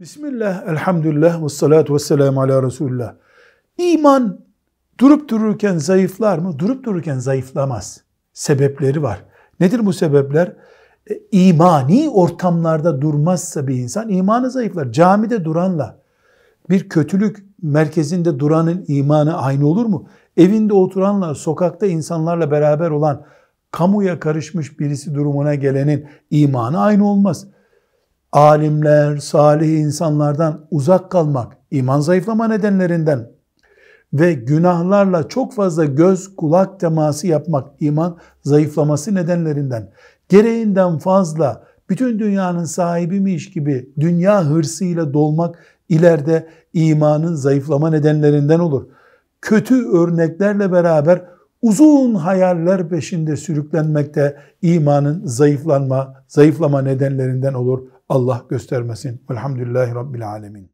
Bismillah, elhamdülillah ve salatu ve selamu ala Resulullah. İman durup dururken zayıflar mı? Durup dururken zayıflamaz. Sebepleri var. Nedir bu sebepler? E, imani ortamlarda durmazsa bir insan imanı zayıflar. Camide duranla bir kötülük merkezinde duranın imanı aynı olur mu? Evinde oturanla, sokakta insanlarla beraber olan, kamuya karışmış birisi durumuna gelenin imanı aynı olmaz alimler, salih insanlardan uzak kalmak iman zayıflama nedenlerinden ve günahlarla çok fazla göz kulak teması yapmak iman zayıflaması nedenlerinden gereğinden fazla bütün dünyanın sahibiymiş gibi dünya hırsıyla dolmak ileride imanın zayıflama nedenlerinden olur. Kötü örneklerle beraber uzun hayaller peşinde sürüklenmek de imanın zayıflanma, zayıflama nedenlerinden olur. Allah göstermesin. Velhamdülillahi Rabbil Alemin.